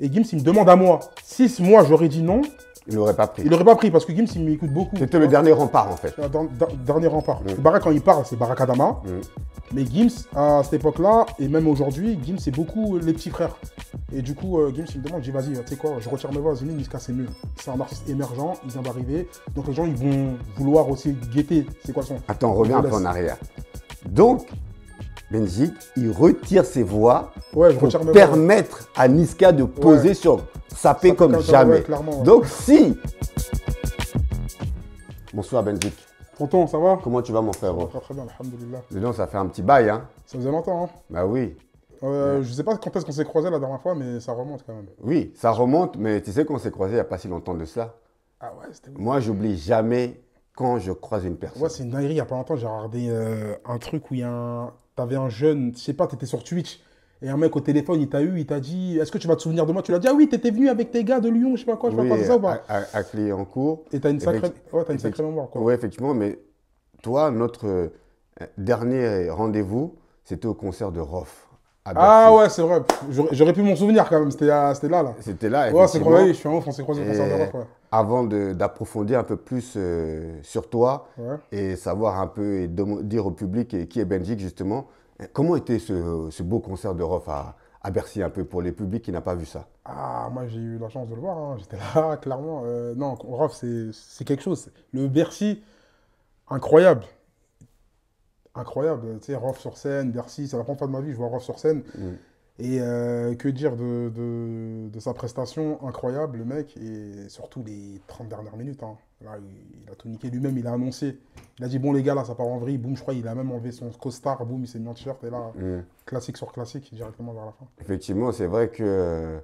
Et Gims, il me demande à moi. Si mois j'aurais dit non. Il l'aurait pas pris. Il l'aurait pas pris parce que Gims, il m'écoute beaucoup. C'était le dernier rempart, en fait. Ah, dernier rempart. Mm. Barak, quand il parle, c'est Barak Adama. Mm. Mais Gims, à cette époque-là, et même aujourd'hui, Gims, c'est beaucoup les petits frères. Et du coup, euh, Gims, il me demande, je dis, vas-y, tu sais quoi, je retire mes voix, Niska, c'est mieux. C'est un artiste émergent, il vient d'arriver. Donc les gens, ils vont vouloir aussi guetter. C'est quoi son. Attends, reviens un peu en arrière. Donc, Benzik, il retire ses voix pour permettre à Niska de poser sur sa paix comme jamais. Donc si... Bonsoir Benzik. Tonton, ça va Comment tu vas mon frère Très bien, alhamdoulilah. ça fait un petit bail, hein Ça faisait longtemps, hein Bah oui. Euh, je sais pas quand est-ce qu'on s'est croisé la dernière fois, mais ça remonte quand même. Oui, ça remonte, mais tu sais qu'on s'est croisé il n'y a pas si longtemps de cela. Ah ouais, c'était Moi, j'oublie jamais quand je croise une personne. Ouais, c'est une dinguerie. Il n'y a pas longtemps, j'ai regardé euh, un truc où il y a un, T'avais un jeune, je sais pas, t'étais sur Twitch. Et un mec au téléphone, il t'a eu, il t'a dit Est-ce que tu vas te souvenir de moi Tu l'as dit Ah oui, t'étais venu avec tes gars de Lyon, je sais pas quoi, je sais pas de ça ou pas à, clé en cours. Et t'as une sacrée, ouais, une mémoire, quoi. Ouais, effectivement, mais toi, notre euh, dernier rendez-vous, c'était au concert de Roff. Ah, bah, ah ouais, c'est vrai. J'aurais pu m'en souvenir quand même. C'était euh, là, là. C'était là. Ouais, c'est vrai. Je suis en France, c'est croisé Avant d'approfondir un peu plus euh, sur toi et savoir un peu et dire au public qui est Belgique justement, comment était ce, beau concert de Rof à, Bercy un peu pour les publics qui n'ont pas vu ça Ah, moi j'ai eu la chance de le voir. Hein. J'étais là, clairement. Euh, non, Rof, c'est quelque chose. Le Bercy, incroyable incroyable. Tu sais, Rof sur scène, Bercy, c'est la première fois de ma vie je vois Rof sur scène. Mm. Et euh, que dire de, sa prestation incroyable, le mec, et surtout les 30 dernières minutes. Hein. Là, il, a toniqué lui-même, il a annoncé. Il a dit, bon les gars, là, ça part en vrille. Boum, je crois, il a même enlevé son costard, boum, il s'est mis en t-shirt. Et là, mm. classique sur classique, directement vers la fin. Effectivement, c'est vrai que...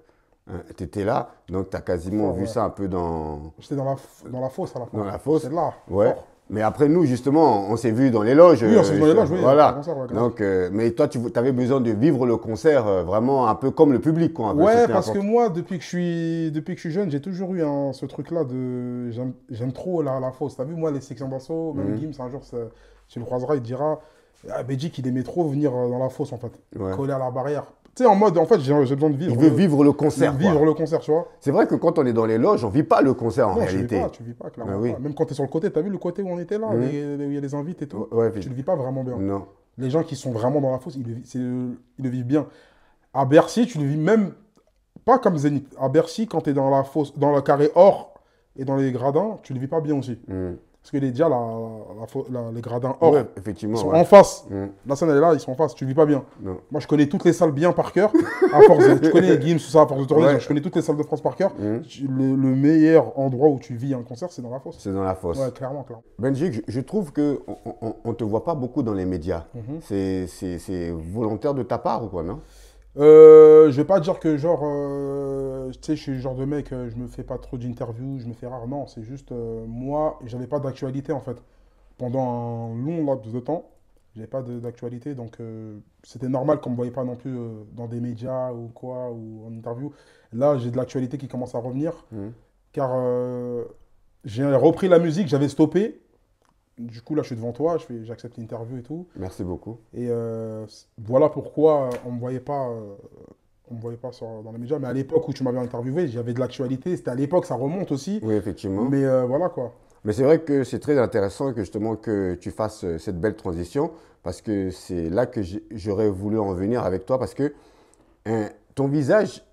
Euh, tu étais là, donc tu as quasiment vu ça un peu dans. J'étais dans la, dans la fosse à la fin. Dans la fosse. là. Ouais. Mais après, nous, justement, on s'est vu dans les loges. Oui, on s'est dans les euh, loges, oui. Voilà. Donc, euh, mais toi, tu avais besoin de vivre le concert euh, vraiment un peu comme le public. Quoi, ouais, parce que moi, depuis que je suis, depuis que je suis jeune, j'ai toujours eu hein, ce truc-là de. J'aime trop la, la T'as vu, moi, les sections d'assaut, même mhm. Gims, un jour, tu le croiseras, il te dira. Ah, Bédic, il aimait trop venir dans la fosse, en fait. Coller à la barrière tu sais, en mode, en fait, j'ai besoin de vivre. Il le, vivre le concert. Vivre le concert, tu vois. C'est vrai que quand on est dans les loges, on vit pas le concert en réalité. tu vis pas, clairement. Même quand tu es sur le côté, tu as vu le côté où on était là, où il y a les invités et tout. tu le vis pas vraiment bien. Non. Les gens qui sont vraiment dans la fosse, ils le, ils vivent bien. À Bercy, tu le vis même pas comme Zénith. À Bercy, quand tu es dans la fosse, dans le carré or et dans les gradins, tu le vis pas bien aussi. Hmm. Parce que les la, les gradins hors effectivement, sont en face. Mm. La scène, elle est là, ils sont en face. Tu vis pas bien. Moi, je connais toutes les salles bien par cœur. tu connais Gims, ça, à force de tourner. Je connais toutes les salles de France par cœur. Mm. Le, meilleur endroit où tu vis un concert, c'est dans la fosse. C'est dans la fosse. Ouais, clairement, clairement. Benji, je, trouve que on, te voit pas beaucoup dans les médias. Mm-hmm. C'est volontaire de ta part ou quoi, non euh, je vais pas dire que genre, euh, sais, je suis le genre de mec, euh, je me fais pas trop d'interviews, je me fais rarement. C'est juste, euh, moi, j'avais pas d'actualité en fait. Pendant un long laps de temps, j'avais pas d'actualité, donc c'était normal qu'on me voyait pas non plus dans des médias ou quoi, ou en interview. Là, j'ai de l'actualité qui commence à revenir, mmh. car j'ai repris la musique, j'avais stoppé, du coup, là, je suis devant toi, j'accepte l'interview et tout. Merci beaucoup. Et euh, voilà pourquoi euh, on ne me voyait pas, euh, on voyait pas dans les médias. Mais à l'époque où tu m'avais interviewé, j'avais de l'actualité. C'était à l'époque, ça remonte aussi. Oui, effectivement. Mais voilà quoi. Mais c'est vrai que c'est très intéressant que justement que tu fasses cette belle transition parce que c'est là que j'aurais voulu en venir avec toi parce que ton visage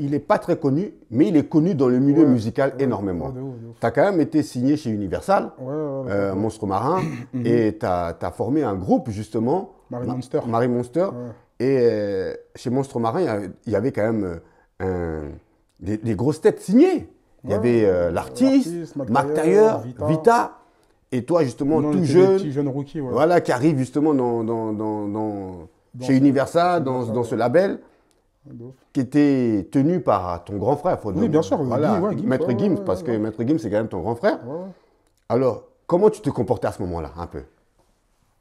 il n'est pas très connu, mais il est connu dans le milieu musical énormément. tu as quand même été signé chez Universal, euh, Monstre Marin, mhm. et tu as, formé un groupe justement. Marie Monster. Marie Monster. Et euh, chez Monstre Marin, il y avait quand même euh, des, grosses têtes signées. Il y avait l'artiste, Mac Taylor, Vita. Et toi, justement, tout jeune. jeune rookie, Voilà, qui arrive justement dans chez Universal, dans, ce label qui était tenu par ton grand frère. oui, bien sûr. Maître Gims, parce que Maître Gims, c'est quand même ton grand frère. Alors, comment tu te comportais à ce moment-là, un peu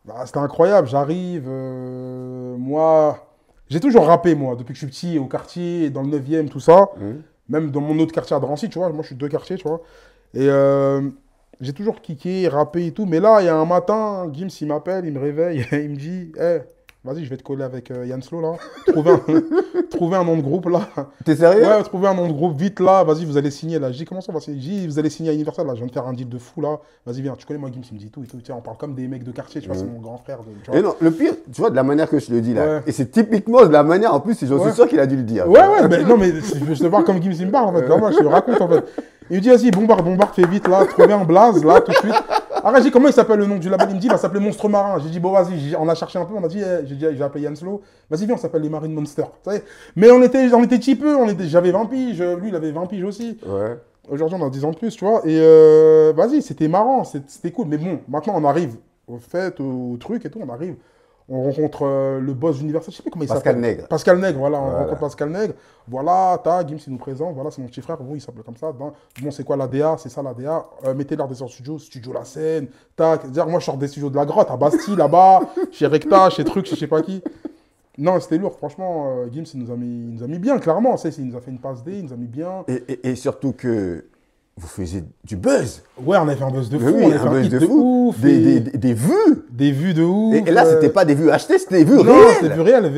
bah, C'était incroyable. J'arrive, euh, moi... J'ai toujours rappé, moi, depuis que je suis petit, au quartier, dans le 9e, tout ça. Hum. Même dans mon autre quartier à Drancy, tu vois. Moi, je suis deux quartiers, tu vois. Et euh, j'ai toujours kické, rappé et tout. Mais là, il y a un matin, Gims, il m'appelle, il me réveille, il me dit hey, eh, Vas-y, je vais te coller avec euh, Yann Slow, là. Trouver un, trouver un nom de groupe, là. T'es sérieux Ouais, trouver un nom de groupe, vite, là. Vas-y, vous allez signer, là. J'ai comment ça va signer J'ai vous allez signer à Universal, là. Je viens de faire un deal de fou, là. Vas-y, viens. Tu connais moi, Gims, il me dit tout et tout. on parle comme des mecs de quartier, tu vois. C'est mm. mon grand frère. tu vois. Et non, le pire, tu vois, de la manière que je le dis, là. Et c'est typiquement de la manière, en plus, j'en suis sûr qu'il a dû le dire. Ouais, ouais, mais non, mais je veux te voir comme Gims, il me parle, en fait. Non, je te raconte, en fait. Il me dit, vas-y, bombarde, bombarde, fais vite, là. Trouver un blaze, là, tout de suite. Arrête, ah, j'ai comment il s'appelle le nom du label Il me dit, il va s'appeler Monstre Marin. J'ai dit, bon, vas-y, on a cherché un peu, on a eh, dit, j'ai vais appelé Yann Slow. Vas-y, viens, on s'appelle les Marine Monsters. Mais on était, on était peu, j'avais 20 piges, lui, il avait 20 piges aussi. Ouais. Aujourd'hui, on a 10 ans de plus, tu vois. Et euh, vas-y, c'était marrant, c'était cool. Mais bon, maintenant, on arrive au fait, au truc et tout, on arrive on rencontre euh, le boss d'Universal, je sais pas comment il s'appelle. Pascal Nègre. Pascal Nègre, voilà, on rencontre Pascal Nègre. Voilà, ta, Gims, il nous présente, voilà, c'est mon petit frère, bon, il s'appelle comme ça. bon, c'est quoi l'ADA C'est ça l'ADA. DA euh, mettez leur des studios, studio La scène tac. dire moi, je sors des studios de la grotte, à Bastille, là-bas, chez Recta, chez Truc, chez je sais pas qui. Non, c'était lourd. Franchement, euh, Gims, il nous, a mis, nous a mis bien, clairement. Il nous a fait une passe D, il nous a mis bien. et surtout que vous faisiez du buzz. Ouais, on avait fait un buzz de fou. des, des, des, vues. Des vues de ouf. Et, là, c'était euh, pas des vues achetées, c'était des vues non, réelles. C'était des vues réelles.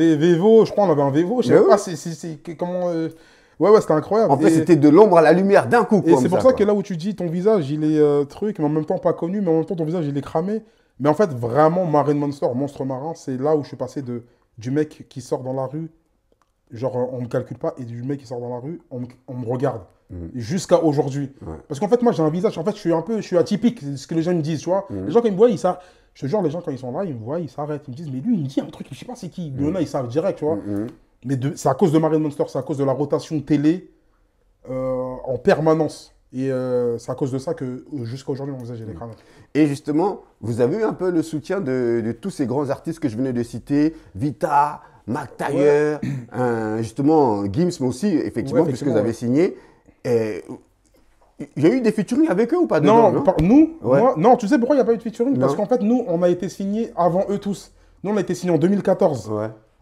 je crois, on avait un vévo. Je sais pas, c'est comment. Euh, ouais, ouais, c'était incroyable. En fait, c'était de l'ombre à la lumière d'un coup. Et c'est pour ça, que là où tu dis ton visage, il est euh, truc, mais en même temps pas connu, mais en même temps ton visage, il est cramé. Mais en fait, vraiment, Marine Monster, Monstre Marin, c'est là où je suis passé de, du mec qui sort dans la rue genre on me calcule pas et du mec qui sort dans la rue, on, me regarde. Mm. Jusqu'à aujourd'hui. Parce qu'en fait, moi, j'ai un visage. En fait, je suis un peu, je suis atypique. ce que les gens me disent, tu vois. Mm. Les gens, quand ils me voient, ils savent. Je te jure, les gens, quand ils sont là, ils me voient, ils s'arrêtent. Ils me disent, mais lui, il me dit un truc, je sais pas c'est qui. Il y en a, ils savent direct, tu vois. Mm-hmm. Mais c'est à cause de Marine Monster, c'est à cause de la rotation télé euh, en permanence. Et euh, c'est à cause de ça que euh, jusqu'à aujourd'hui, on faisait les mm. crânes. Et justement, vous avez eu un peu le soutien de, de, tous ces grands artistes que je venais de citer, Vita, Mac Taylor, justement Gims, mais aussi, effectivement, puisque vous avez signé. il y a eu des featuring avec eux ou pas Non, nous, non, tu sais pourquoi il n'y a pas eu de featuring Parce qu'en fait, nous, on a été signé avant eux tous. Nous, on a été signé en 2014.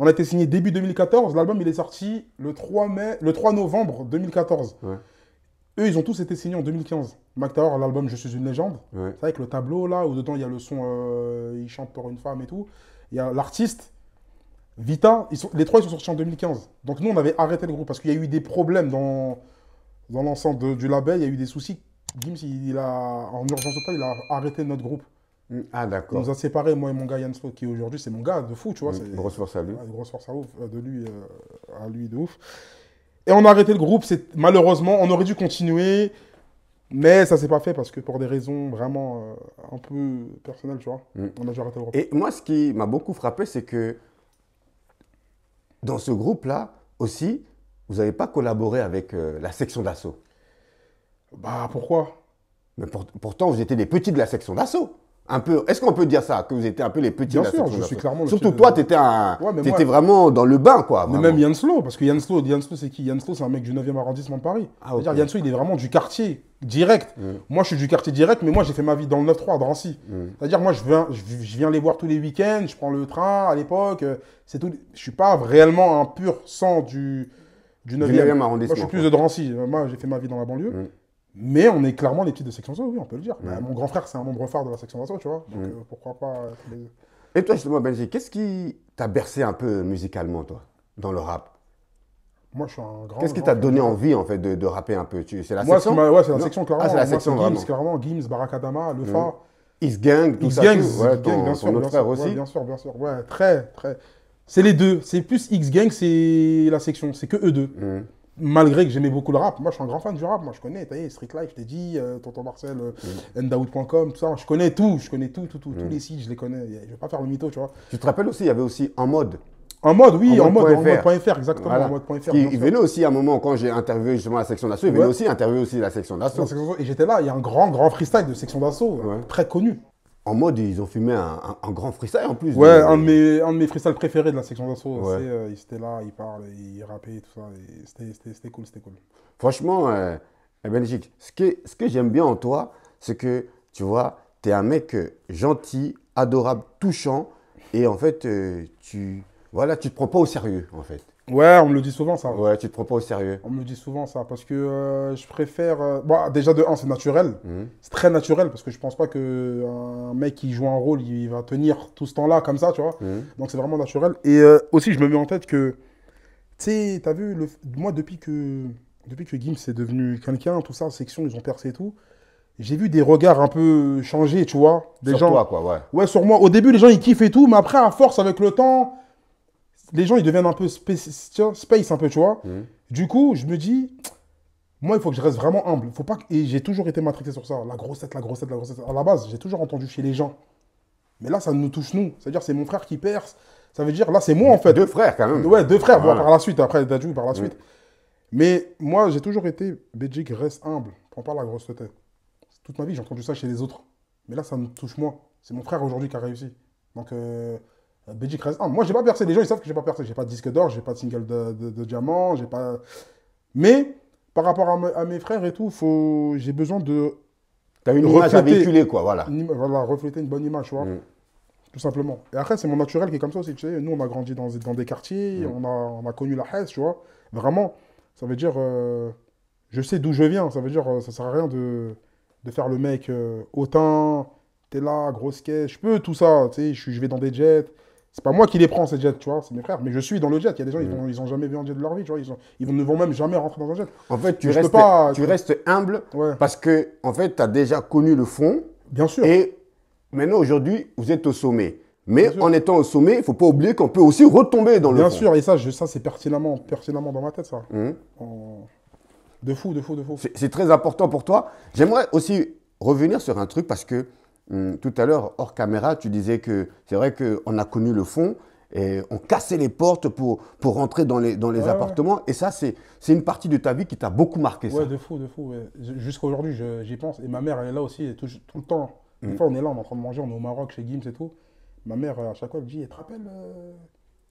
On a été signé début 2014. L'album, il est sorti le 3, mai, le 3 novembre 2014. Eux, ils ont tous été signés en 2015. Mac Taylor, l'album Je suis une légende. C'est avec le tableau là, où dedans, il y a le son euh, Il chante pour une femme et tout. Il y a l'artiste. Vita, ils sont, les trois, ils sont sortis en 2015. Donc nous, on avait arrêté le groupe parce qu'il y a eu des problèmes dans, dans l'ensemble du label, il y a eu des soucis. Gims, il, a, en urgence totale, il a arrêté notre groupe. Mm. Ah d'accord. On nous a séparés, moi et mon gars Yann Slo, qui aujourd'hui c'est mon gars de fou, tu vois. Mm. Une grosse force à lui. Une grosse force à, de lui, euh, à lui de ouf. Et on a arrêté le groupe, c'est malheureusement, on aurait dû continuer, mais ça s'est pas fait parce que pour des raisons vraiment euh, un peu personnelles, tu vois. Mm. On a dû arrêter le groupe. Et moi, ce qui m'a beaucoup frappé, c'est que dans ce groupe-là aussi, vous n'avez pas collaboré avec euh, la section d'assaut. Bah pourquoi Mais pourtant, vous étiez des petits de la section d'assaut un peu. Est-ce qu'on peut dire ça Que vous étiez un peu les petits Bien sûr, je suis clairement le Surtout toi, tu t'étais étais vraiment dans le bain, quoi. Mais même Yanslo, parce que Yann Yanslo c'est qui Yanslo, c'est un mec du 9e arrondissement de Paris. Ah, C'est-à-dire, il est vraiment du quartier direct. Mm. Moi, je suis du quartier direct, mais moi, j'ai fait ma vie dans le 9-3 à Drancy. Mm. C'est-à-dire, moi, je viens, je viens les voir tous les week-ends, je prends le train à l'époque. Euh, c'est tout. Je suis pas réellement un pur sang du, du 9e. Du arrondissement. Moi, je suis plus de Drancy. Moi, j'ai fait ma vie dans la banlieue. Mm. Mais on est clairement les petits de section 100, oui, on peut le dire. Bah, mon grand frère, c'est un membre phare de la section 100, tu vois. Donc euh, pourquoi pas. Euh, les... Et toi, justement, Belgique, qu'est-ce qui t'a bercé un peu musicalement, toi, dans le rap moi, je suis un grand. Qu'est-ce qui t'a donné envie, en fait, de, rapper un peu C'est la section Ouais, c'est la section, ah, clairement. Ah, c'est la moi, section, Gims, clairement. Gims, Barakadama, Le Fa. Is Gang, tout ça. x Gang, bien sûr. Bien frère aussi. bien sûr, bien sûr. Ouais, très, très. C'est les deux. C'est plus X Gang, c'est la section. C'est que eux deux. Mm malgré que j'aimais beaucoup le rap, moi je suis un grand fan du rap, moi je connais, t'as sais, Street Life, je t'ai dit, euh, Tonton Marcel, euh, mm. tout ça, je connais tout, je connais tout, tous mm. les sites, je les connais, je vais pas faire le mytho, tu vois. Tu te rappelles aussi, il y avait aussi En Mode en mode, oui, en mode, exactement, en il venait aussi à un moment, quand j'ai interviewé justement la section d'assaut, il venait aussi interviewer aussi la section d'assaut. Et j'étais là, il y a un grand, grand freestyle de section d'assaut, très connu en mode, ils ont fumé un, grand freestyle en plus. Ouais, un, de mes, un préférés de la section d'assaut. Ouais. Euh, ils étaient là, ils parlent, ils rappaient, tout ça. C'était cool, c'était cool. Franchement, euh, eh Belgique, ce que, ce que j'aime bien en toi, c'est que, tu vois, tu es un mec euh, gentil, adorable, touchant. Et en fait, euh, tu, voilà, tu te prends pas au sérieux, en fait. Ouais, on me le dit souvent ça. Ouais, tu te prends au sérieux. On me le dit souvent ça parce que euh, je préfère. Euh, bon, déjà de un, c'est naturel. Mhm. C'est très naturel parce que je pense pas que un mec qui joue un rôle, il va tenir tout ce temps-là comme ça, tu vois. Mhm. Donc c'est vraiment naturel. Et euh, aussi, je me mets en tête que, tu sais, t'as vu, le... moi depuis que depuis que Gims est devenu quelqu'un, tout ça, section, ils ont percé tout. J'ai vu des regards un peu changés, tu vois. Des sur gens... toi, quoi, ouais. Ouais, sur moi. Au début, les gens, ils kiffent et tout, mais après, à force, avec le temps, les gens, ils deviennent un peu space, un peu, tu vois. Mm. Du coup, je me dis, moi, il faut que je reste vraiment humble. Faut pas que... Et j'ai toujours été matrixé sur ça. La grossette, la grossette, la grossette. À la base, j'ai toujours entendu chez les gens. Mais là, ça nous touche, nous. C'est-à-dire, c'est mon frère qui perce. Ça veut dire, là, c'est moi, en fait. Deux frères, quand même. Ouais, deux frères, par la suite. Après, Dadju, par la mm. suite. Mais moi, j'ai toujours été, Belgique, reste humble. Prends pas la grosse tête. Toute ma vie, j'ai entendu ça chez les autres. Mais là, ça me touche, moi. C'est mon frère aujourd'hui qui a réussi. Donc. Euh, Belgique ah, moi, j'ai pas percé. Les gens, ils savent que j'ai pas percé. J'ai pas de disque d'or, j'ai pas de single de, de, diamant, j'ai pas. Mais par rapport à, mes frères et tout, faut... j'ai besoin de. T'as une image quoi, voilà. voilà, refléter une bonne image, tu vois. Mm. Tout simplement. Et après, c'est mon naturel qui est comme ça aussi. Tu sais, nous, on a grandi dans, dans des quartiers, mm. on, a, on a connu la Hesse, tu vois. Vraiment, ça veut dire. Euh, je sais d'où je viens. Ça veut dire, euh, ça sert à rien de, de faire le mec euh, hautain, t'es là, grosse caisse. Je peux tout ça, tu sais. Je vais dans des jets. C'est pas moi qui les prends, ces jets, tu vois, c'est mes frères. Mais je suis dans le jet. Il y a des gens, ils, n'ont mm. ont jamais vu un jet de leur vie, tu vois. Ils, ne vont même jamais rentrer dans un jet. En fait, tu, restes, pas, tu restes humble parce que, en fait, tu as déjà connu le fond. Bien sûr. Et maintenant, aujourd'hui, vous êtes au sommet. Mais en étant au sommet, il ne faut pas oublier qu'on peut aussi retomber dans le Bien sûr, et ça, ça c'est pertinemment, pertinemment dans ma tête, ça. Mm. De fou, de fou, de fou. C'est très important pour toi. J'aimerais aussi revenir sur un truc parce que Hum, tout à l'heure, hors caméra, tu disais que c'est vrai qu'on a connu le fond. Et on cassait les portes pour, pour rentrer dans les, dans les appartements. Et ça, c'est une partie de ta vie qui t'a beaucoup marqué. Ouais, de fou, de fou. Jusqu'à aujourd'hui, j'y pense. Et ma mère, elle est là aussi, tout, tout le temps. Une hum. fois, on est là, on est en train de manger, on est au Maroc, chez Gims et tout. Ma mère, à chaque fois, elle me dit, elle eh, te rappelle euh,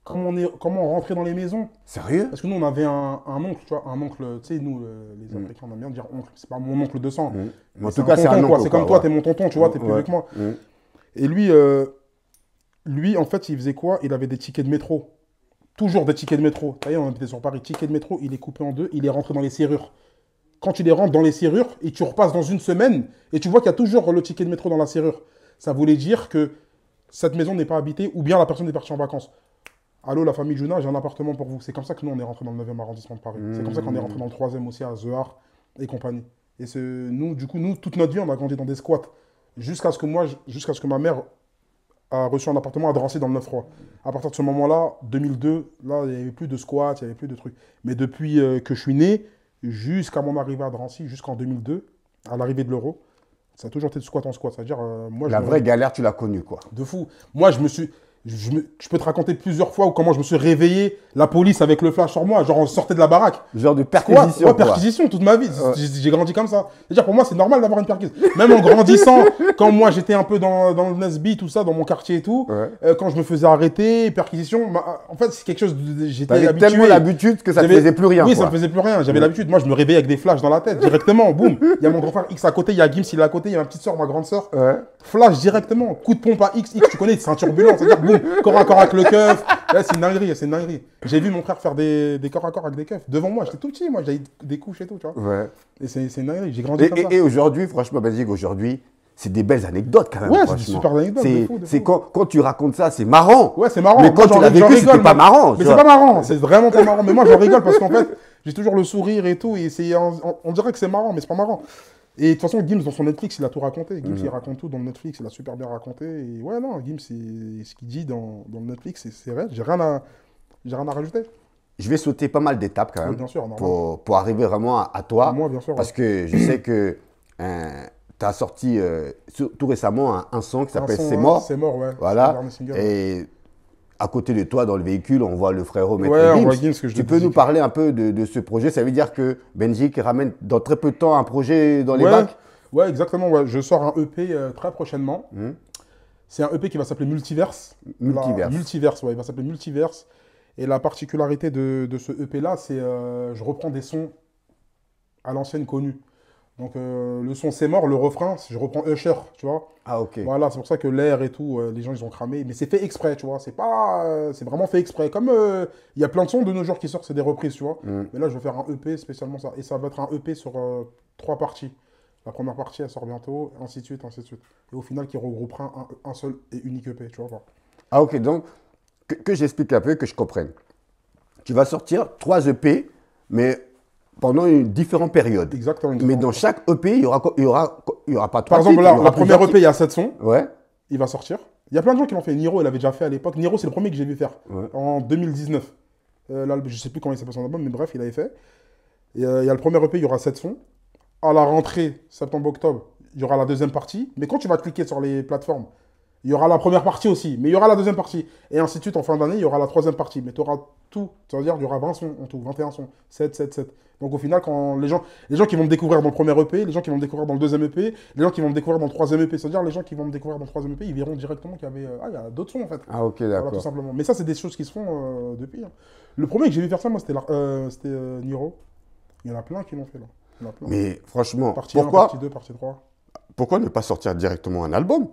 comment on, est, comment rentrait dans les maisons. Sérieux Parce que nous, on avait un, oncle, tu vois, un oncle, tu sais, nous, les mm. Africains, on aime bien dire oncle, c'est pas mon oncle de sang. Mm. En tout c'est un oncle. C'est comme toi, t'es mon tonton, tu vois, t'es plus avec moi. Mm. Et lui, euh, lui, en fait, il faisait quoi Il avait des tickets de métro. Toujours des tickets de métro. Tu on était sur Paris. Ticket de métro, il est coupé en deux, il est rentré dans les serrures. Quand tu les rentres dans les serrures et tu repasses dans une semaine et tu vois qu'il y a toujours le ticket de métro dans la serrure, ça voulait dire que cette maison n'est pas habitée ou bien la personne est partie en vacances. Allô, la famille Juna, j'ai un appartement pour vous. C'est comme ça que nous, on est rentré dans le 9e arrondissement de Paris. C'est comme ça qu'on est mmh. rentré dans le 3e aussi à The et compagnie. Et nous, du coup, nous, toute notre vie, on a grandi dans des squats. Jusqu'à ce que moi, jusqu'à ce que ma mère a reçu un appartement à Drancy dans le 9-3. À partir de ce moment-là, 2002, là, il n'y avait plus de squats, il n'y avait plus de trucs. Mais depuis euh, que je suis né, jusqu'à mon arrivée à Drancy, jusqu'en 2002, à l'arrivée de l'euro, ça a toujours été de squat en squat. C'est-à-dire, euh, moi, La vraie galère, tu l'as connue, quoi. De fou. Moi, je me suis je, peux te raconter plusieurs fois comment je me suis réveillé, la police avec le flash sur moi, genre on sortait de la baraque. Genre de perquisition. Ouais, perquisition toute ma vie. J'ai grandi comme ça. C'est-à-dire pour moi c'est normal d'avoir une perquisition. Même en grandissant, quand moi j'étais un peu dans, dans le Nesby, tout ça, dans mon quartier et tout, euh, quand je me faisais arrêter, perquisition, bah, en fait c'est quelque chose, j'étais habitué. tellement l'habitude que ça ne faisait plus rien. Oui, ça ne faisait plus rien. J'avais mm. l'habitude. Moi je me réveillais avec des flashs dans la tête directement. boum. Il y a mon grand frère X à côté, il y a Gims, il est à côté, il y a ma petite soeur, ma grande soeur. Flash directement. Coup de pompe à X, X, tu connais, c'est un boum, corps à corps avec le keuf. Là, c'est une dinguerie, c'est une dinguerie. J'ai vu mon frère faire des, des corps à corps avec des keufs devant moi. J'étais tout petit, moi, j'avais des couches et tout, tu vois. Ouais. Et c'est une dinguerie, j'ai grandi et, Et aujourd'hui, franchement, Basique, aujourd'hui, c'est des belles anecdotes quand même. Ouais, c'est des super anecdotes. C'est quand, quand, tu racontes ça, c'est marrant. Ouais, c'est marrant. Mais quand moi, tu l'as vécu, c'était pas marrant. Mais c'est pas marrant, c'est vraiment pas marrant. Mais moi, je rigole parce qu'en fait, j'ai toujours le sourire et tout. Et on, on dirait que c'est marrant, mais c'est pas marrant. Et de toute façon, Gims, dans son Netflix, il a tout raconté. Gims, il raconte tout dans le Netflix, il a super bien raconté. Et ouais, non, Gims, ce qu'il dit dans, dans, le Netflix, c'est vrai. J'ai rien, à, rien à rajouter. Je vais sauter pas mal d'étapes quand même. pour, pour, arriver vraiment à, toi. Moi, bien sûr. Parce que je sais que euh, tu as sorti euh, tout récemment un, un, son qui s'appelle C'est hein, mort. C'est mort, ouais. Voilà. Et à côté de toi dans le véhicule, on voit le frère Maître ouais, tu peux nous parler un peu de, ce projet Ça veut dire que Benji ramène dans très peu de temps un projet dans les bacs Ouais, exactement. Je sors un EP euh, très prochainement. Hmm. C'est un EP qui va s'appeler Multiverse. Multiverse. Multiverse, ouais, il va s'appeler Multiverse. Et la particularité de, ce EP-là, c'est euh, je reprends des sons à l'ancienne connue. Donc euh, le son c'est mort, le refrain, je reprends Usher, tu vois. Ah ok. Voilà, c'est pour ça que l'air et tout, euh, les gens ils ont cramé. Mais c'est fait exprès, tu vois. C'est pas, euh, c'est vraiment fait exprès. Comme il y a plein de sons de nos jours qui sortent, c'est des reprises, tu vois. Mm. Mais là je vais faire un EP spécialement ça, et ça va être un EP sur trois parties. La première partie elle sort bientôt, ainsi de suite, ainsi de suite. Et au final qui regroupera un, seul et unique EP, tu vois. Ah ok, donc que, j'explique un peu, que je comprenne. Tu vas sortir trois EP, mais pendant une différente période. Exactement. Mais dans chaque EP, il y aura, y aura, y aura pas trois Par exemple, la première EP, il y a sons. Ouais. Il va sortir. Il y a plein de gens qui l'ont fait. Niro, il l'avait déjà fait à l'époque. Niro, c'est le premier que j'ai vu faire en 2019. Euh, là, je sais plus comment il s'appelle son album, mais bref, il l'avait fait. Euh, il y a le premier EP, il y aura sept sons. À la rentrée, septembre-octobre, il y aura la deuxième partie. Mais quand tu vas cliquer sur les plateformes, il y aura la première partie aussi, mais il y aura la deuxième partie. Et ainsi de suite, en fin d'année, il y aura la troisième partie. Mais tu auras tout. C'est-à-dire, il y aura 20 sons en tout, 21 sons. 7, 7, 7. Donc au final, quand les gens, les gens qui vont me découvrir dans le premier EP, les gens qui vont me découvrir dans le deuxième EP, les gens qui vont me découvrir dans le troisième EP, c'est-à-dire les gens qui vont me découvrir dans le troisième EP, ils verront directement qu'il y avait euh, ah, il y a d'autres sons en fait. Ah ok, d'accord. tout simplement. Mais ça, c'est des choses qui se font euh, depuis. Hein. Le premier que j'ai vu faire ça, moi, euh, c'était euh, Niro. Il y en a plein qui l'ont fait là. plein. Mais franchement, pourquoi Pourquoi ne pas sortir directement un album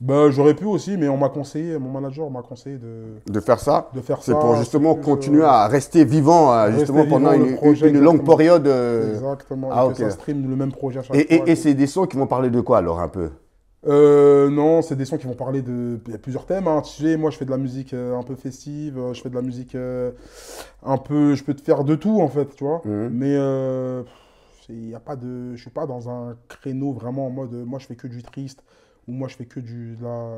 bah, j'aurais pu aussi, mais on m'a conseillé, mon manager m'a conseillé de... De faire ça De faire ça. C'est pour justement continuer à rester vivant, euh, justement pendant une, longue période. Euh, exactement. Ah, et stream le même projet chaque et, Et, c'est des sons qui vont parler de quoi alors un peu euh, non, c'est des sons qui vont parler de. plusieurs thèmes. Hein. moi, je fais de la musique un peu festive. Je fais de la musique un peu. Je peux te faire de tout, en fait, tu vois. Mmh. Mais il n'y a pas de. Je suis pas dans un créneau vraiment en mode. Moi, je fais que du triste moi je fais que du, la,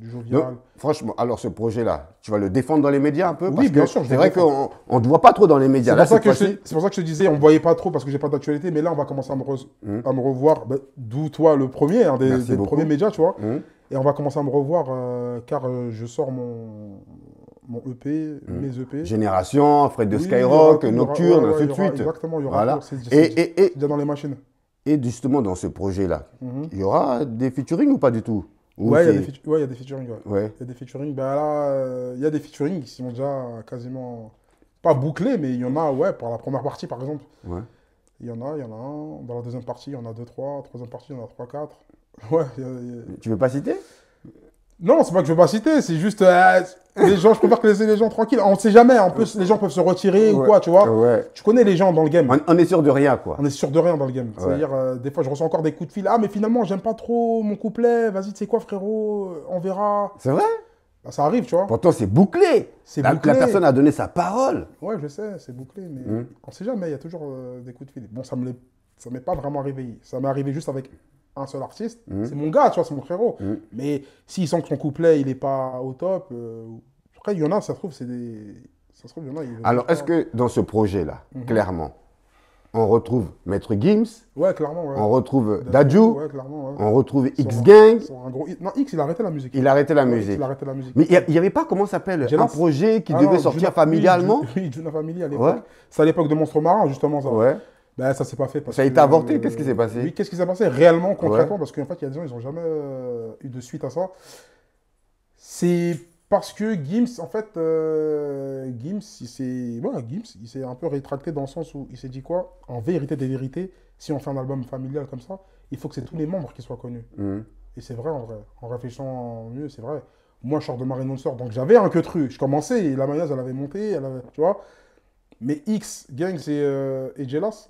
du jovial. franchement, alors ce projet-là, tu vas le défendre dans les médias un peu Oui, bien sûr. C'est vrai qu'on ne te voit pas trop dans les médias. C'est pour, ça que je, te disais, on ne voyait pas trop parce que j'ai pas d'actualité, mais là on va commencer à me, hmm. revoir, bah, d'où toi le premier, hein, des, premiers médias, tu vois. Hmm. Et on va commencer à me revoir euh, car euh, je sors mon, EP, hmm. mes EP. Génération, Fred de Skyrock, Nocturne, tout de suite. Exactement, il y aura voilà. et, et, dans les machines. Et justement, dans ce projet-là, il y aura des featuring ou pas du tout Ouais, il y, a des featuring. Il y a des featuring. y a des featuring qui sont déjà quasiment pas bouclés, mais il y en a, ouais, pour la première partie, par exemple. Il y en a, il y en a un. Dans la deuxième partie, il y en a deux, trois. Troisième partie, il y en a trois, quatre. Ouais. Tu veux pas citer non, c'est pas que je veux pas citer, c'est juste euh, les gens, je préfère que laisser les gens tranquilles. On sait jamais, en plus les gens peuvent se retirer ou quoi, tu vois. Tu connais les gens dans le game. On, est sûr de rien, quoi. On est sûr de rien dans le game. C'est-à-dire, euh, des fois, je reçois encore des coups de fil. Ah, mais finalement, j'aime pas trop mon couplet. Vas-y, tu sais quoi, frérot, euh, on verra. C'est vrai bah, Ça arrive, tu vois. Pourtant, c'est bouclé. C'est bouclé. La personne a donné sa parole. Ouais, je sais, c'est bouclé, mais mm. on sait jamais. Il y a toujours des coups de fil. Bon, ça me ça m'est pas vraiment arrivé. Ça m'est arrivé juste avec un seul artiste, mhm. c'est mon gars, tu vois, c'est mon frérot. Mhm. Mais s'il sent que son couplet, il n'est pas au top, euh, après, il y en a, ça se trouve, c'est des. Ça se trouve, il y en a. Alors, est-ce que dans ce projet-là, mhm. clairement, on retrouve Maître Gims Ouais, clairement. Ouais. On retrouve euh, Dadju. Ouais, clairement. On retrouve X-Gang. Non, X, il a arrêté la musique. Il a arrêté la musique. il a arrêté la musique. Mais il n'y avait pas, comment ça s'appelle Un projet qui ah devait sortir familialement Oui, Juna Family à l'époque. C'est à l'époque de Monstre Marin, justement. Ça. Ouais. Bah, ça s'est pas fait. ça a été avorté, qu'est-ce qui s'est passé Oui, qu'est-ce qui s'est passé réellement, concrètement Parce qu'en fait, il y a des gens, ils n'ont jamais euh, eu de suite à ça. C'est parce que Gims, en fait, euh, Gims, il s'est un peu rétracté dans le sens où il s'est dit quoi En vérité des vérités, si on fait un album familial comme ça, il faut que c'est tous les membres qui soient connus. Mmh. Et c'est vrai en vrai. En réfléchissant mieux, c'est vrai. Moi, je sors de Marine Sort, donc j'avais un que tru. Je commençais, et la mayonnaise, elle avait monté, elle tu vois. Mais X, Gang et, euh, et Jealous,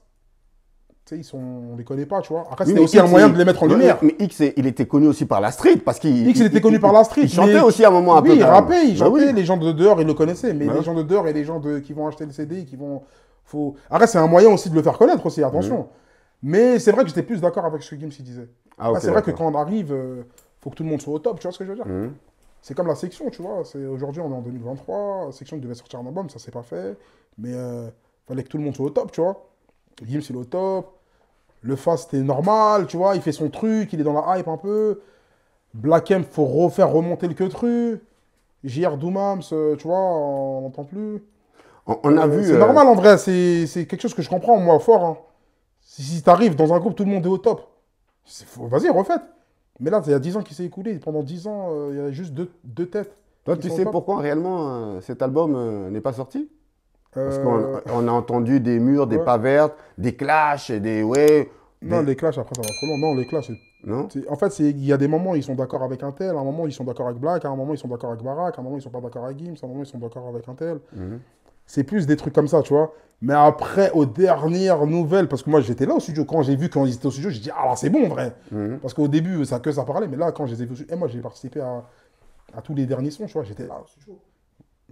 sais, ils sont, on les connaît pas, tu vois. Après, c'était aussi un moyen de les mettre en lumière. Mais, X, il était connu aussi par la street, parce qu'il. X, il était connu par la street. Il chantait aussi à un moment un oui, Il rappait, il bah chantait. Les gens de dehors, ils le connaissaient. Mais bah les gens de dehors et les gens qui vont acheter le CD, qui vont. Faut... Après, c'est un moyen aussi de le faire connaître aussi, attention. Mais c'est vrai que j'étais plus d'accord avec ce que Gims disait. Ah, c'est vrai que quand on arrive, il euh, faut que tout le monde soit au top, tu vois ce que je veux dire mmh. C'est comme la section, tu vois. Aujourd'hui, on est en 2023. La section devait sortir un album, ça s'est pas fait. Mais euh, fallait que tout le monde soit au top, tu vois. Gims, il est au top. Le fast est normal, tu vois, il fait son truc, il est dans la hype un peu. Black M, faut refaire remonter le queutru. JR Doumams, euh, tu vois, on n'entend plus. On, a euh, vu. C'est euh, normal en vrai, c'est quelque chose que je comprends, moi, fort. Hein. Si, t'arrives dans un groupe, tout le monde est au top. Vas-y, refaites. Mais là, il y a 10 ans qui s'est écoulé. Pendant 10 ans, il y a juste deux, deux têtes. Toi, tu sais pourquoi réellement cet album n'est pas sorti parce qu'on euh, on a entendu des murs, des pas vertes, des clashs, des. Ouais, non, les clashs, après, ça va trop loin, Non, les clashs, En fait, il y a des moments, ils sont d'accord avec un tel, à un moment, ils sont d'accord avec Black, à un moment, ils sont d'accord avec Barack, à un moment, ils sont pas d'accord avec Gims, un moment, ils sont d'accord avec un tel. Mhm. C'est plus des trucs comme ça, tu vois. Mais après, aux dernières nouvelles, parce que moi, j'étais là au studio, quand j'ai vu quand était au studio, j'ai dit, Ah c'est bon, vrai. Mhm. Parce qu'au début, ça que ça parlait, mais là, quand je les ai vus, et eh, moi, j'ai participé à, à tous les derniers sons, tu vois, j'étais là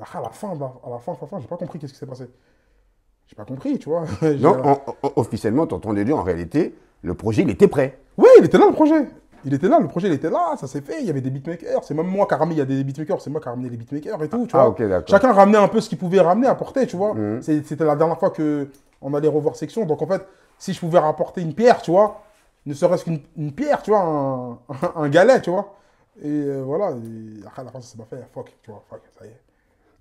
après, à la fin, bah, à la fin, j'ai pas compris qu'est-ce qui s'est passé. J'ai pas compris, tu vois. non, euh, officiellement, t'entends les en réalité, le projet, il était prêt. Oui, il était là, le projet. Il était là, le projet, il était là, ça s'est fait. Il y avait des beatmakers. C'est même moi qui a ramené, il y a des beatmakers, c'est moi qui a ramené les beatmakers et tout, tu ah, vois. Chacun ramenait un peu ce qu'il pouvait ramener, apporter, tu vois. Mhm. C'était la dernière fois qu'on allait revoir section. Donc, en fait, si je pouvais rapporter une pierre, tu vois, ne serait-ce qu'une pierre, tu vois, un, galet, tu vois. Et euh, voilà, après, à la fin, ça s'est pas fait, fuck, tu vois, fuck, ça y est.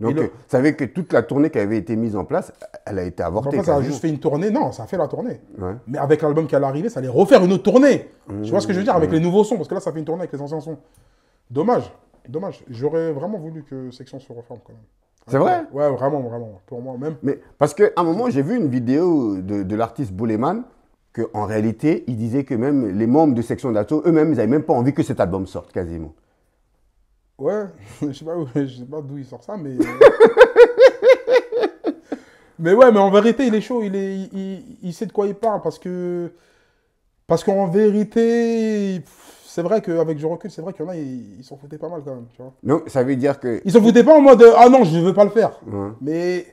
Donc, vous euh, savez que toute la tournée qui avait été mise en place, elle a été avortée. ça a juste fait une tournée. Non, ça a fait la tournée. Mais avec l'album qui est arrivé, ça allait refaire une autre tournée. Mmh, tu vois ce que je veux dire Avec les nouveaux sons, parce que là, ça fait une tournée avec les anciens sons. Dommage. Dommage. J'aurais vraiment voulu que Section se reforme quand même. C'est vrai Ouais, vraiment, vraiment. Pour moi même. Mais parce qu'à un moment, j'ai vu une vidéo de, de l'artiste que qu'en réalité, il disait que même les membres de Section d'Ato, eux-mêmes, ils n'avaient même pas envie que cet album sorte quasiment. Ouais, je sais pas, d'où il sort ça, mais. Euh. mais ouais, mais en vérité, il est chaud, il, est, il, sait de quoi il parle parce que. Parce qu'en vérité, c'est vrai qu'avec du recul, c'est vrai qu'il y en a, ils, s'en foutaient pas mal quand même. Tu vois. ça veut dire que. Ils s'en foutaient pas en mode ah non, je veux pas le faire. Mais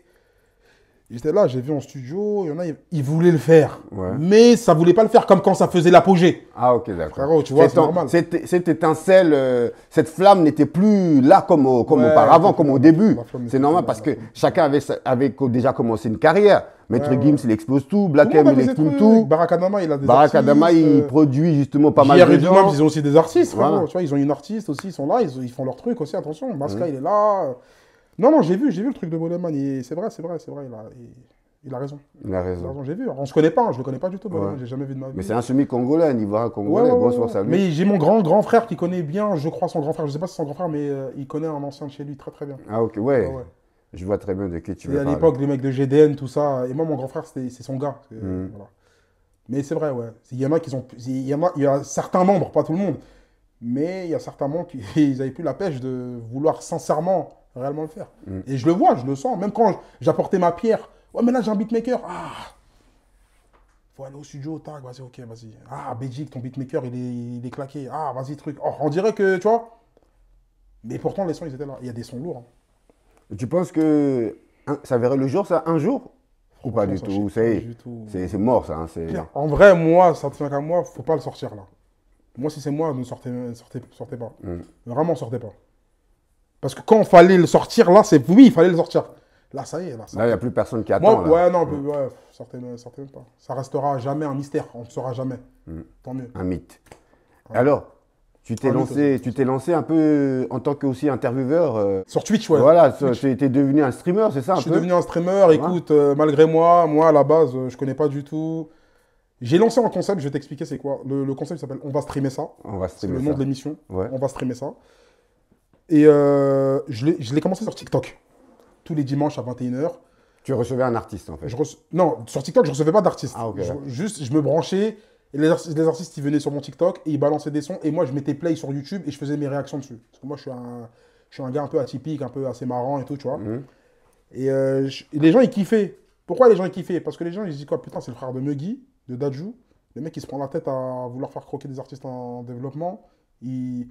J'étais là, j'ai vu en studio, il y en a, ils voulaient le faire. Mais ça voulait pas le faire comme quand ça faisait l'apogée. Ah, ok, d'accord. tu vois, c'est normal. Cette, étincelle, euh, cette flamme n'était plus là comme, comme auparavant, comme au début. C'est normal parce que chacun avait, avait, déjà commencé une carrière. Maître Gims, il explose tout. Black M, il explose tout. Barakadama, il a des Barak Adama, il euh, produit justement pas mal de gens. ils ont aussi des artistes. ils ont une artiste aussi, ils sont là, ils, font leur truc aussi, attention. Maska, il est là. Non, non, j'ai vu, j'ai vu le truc de Boleman. C'est vrai, c'est vrai, c'est vrai. Il a, il, a, raison. Il a raison. j'ai vu. On se connaît pas, hein, je le connais pas du tout, J'ai jamais vu de ma Mais c'est un semi-congolais, un congolais. Mais j'ai mon grand grand frère qui connaît bien, je crois, son grand frère. Je sais pas si c'est son grand frère, mais euh, il connaît un ancien de chez lui très très bien. Ah, ok, ouais. je vois très bien de qui tu veux. Et à l'époque, les mecs de GDN, tout ça. Et moi, mon grand frère, c'est son gars. Mm. Euh, mais c'est vrai, ouais. Il y en a qui sont. Il y, a, certains membres, pas tout le monde. Mais il y a certains membres qui ils avaient plus la pêche de vouloir sincèrement réellement le faire. Mm. Et je le vois, je le sens. Même quand j'apportais ma pierre, ouais, mais là j'ai un beatmaker. Ah, faut aller au studio, tag, vas-y, ok, vas-y. Ah, Belgique, ton beatmaker, il est, il est claqué. Ah, vas-y, truc. Oh, on dirait que, tu vois. Mais pourtant, les sons, ils étaient là. Il y a des sons lourds. Hein. Tu penses que ça verrait le jour, ça, un jour ou pas, du tout, c'est mort ça. Hein, en vrai, moi, ça tient qu'à moi, faut pas le sortir là. Moi, si c'est moi, ne sortez, sortez, sortez pas. Vraiment, mm. Vraiment, sortez pas. Parce que quand il fallait le sortir, là, c'est oui, il fallait le sortir. Là, ça y est. Là, il n'y a plus personne qui attend. Moi, Ouais, non, mmh. ouais, sortez, pas. Ça restera jamais un mystère. On ne saura jamais. Mm. Tant mieux. Un mythe. Alors, tu t'es lancé, tu t'es lancé un peu euh, en tant qu'intervieweur. intervieweur. Euh, Sur Twitch, ouais. Voilà, tu es devenu un streamer, c'est ça Je suis devenu un streamer. Écoute, euh, malgré moi, moi à la base, je je connais pas du tout. J'ai lancé un concept. Je vais t'expliquer c'est quoi. Le, concept s'appelle On va streamer ça. On va streamer ça. C'est le nom de l'émission. On va streamer ça. Et euh, je l'ai commencé sur TikTok. Tous les dimanches à 21h. Tu recevais un artiste en fait Non, sur TikTok, je recevais pas d'artiste. Ah, juste, je me branchais. Et les, artistes, ils venaient sur mon TikTok et ils balançaient des sons. Et moi, je mettais play sur YouTube et je faisais mes réactions dessus. Parce que moi, je suis un, je suis un gars un peu atypique, un peu assez marrant et tout, tu vois. Mhm. Euh, et, les gens, ils kiffaient. Pourquoi les gens, ils kiffaient Parce que les gens, ils se disent quoi Putain, c'est le frère de Muggy, de Dajou. Le mec, il se prend la tête à vouloir faire croquer des artistes en développement. Il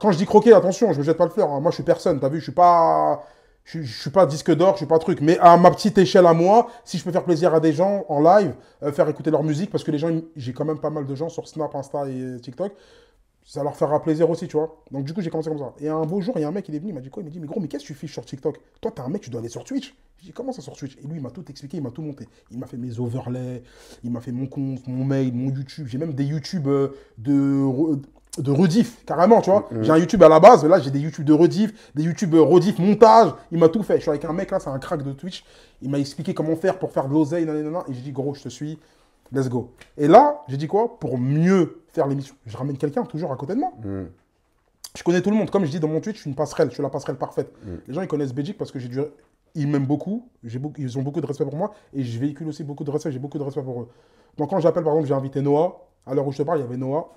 quand je dis croquer, attention, je me jette pas le fleur. Hein. Moi, je suis personne, t'as vu, je suis pas. Je, suis pas disque d'or, je suis pas truc. Mais à ma petite échelle à moi, si je peux faire plaisir à des gens en live, euh, faire écouter leur musique, parce que les gens, j'ai quand même pas mal de gens sur Snap, Insta et euh, TikTok, ça leur fera plaisir aussi, tu vois. Donc du coup, j'ai commencé comme ça. Et un beau jour, il y a un mec, il est venu, il m'a dit quoi Il m'a dit, mais gros, mais qu'est-ce que tu fiches sur TikTok Toi, t'es un mec, tu dois aller sur Twitch. J'ai dit, comment ça sur Twitch Et lui, il m'a tout expliqué, il m'a tout monté. Il m'a fait mes overlays, il m'a fait mon compte, mon mail, mon YouTube. J'ai même des YouTube euh, de de rediff, carrément, tu vois. Mm, mm. J'ai un YouTube à la base, là, j'ai des YouTube de rediff, des YouTube rediff montage. Il m'a tout fait. Je suis avec un mec, là, c'est un crack de Twitch. Il m'a expliqué comment faire pour faire de l'oseille, Et j'ai dit, gros, je te suis, let's go. Et là, j'ai dit quoi Pour mieux faire l'émission, je ramène quelqu'un toujours à côté de moi. Mm. Je connais tout le monde. Comme je dis dans mon Twitch, je suis une passerelle, je suis la passerelle parfaite. Les gens, ils connaissent Belgique parce que j'ai dû... Ils m'aiment beaucoup, beaucoup, ils ont beaucoup de respect pour moi et je véhicule aussi beaucoup de respect, j'ai beaucoup de respect pour eux. Donc quand j'appelle, par exemple, j'ai invité Noah, à l'heure où je te parle, il y avait Noah,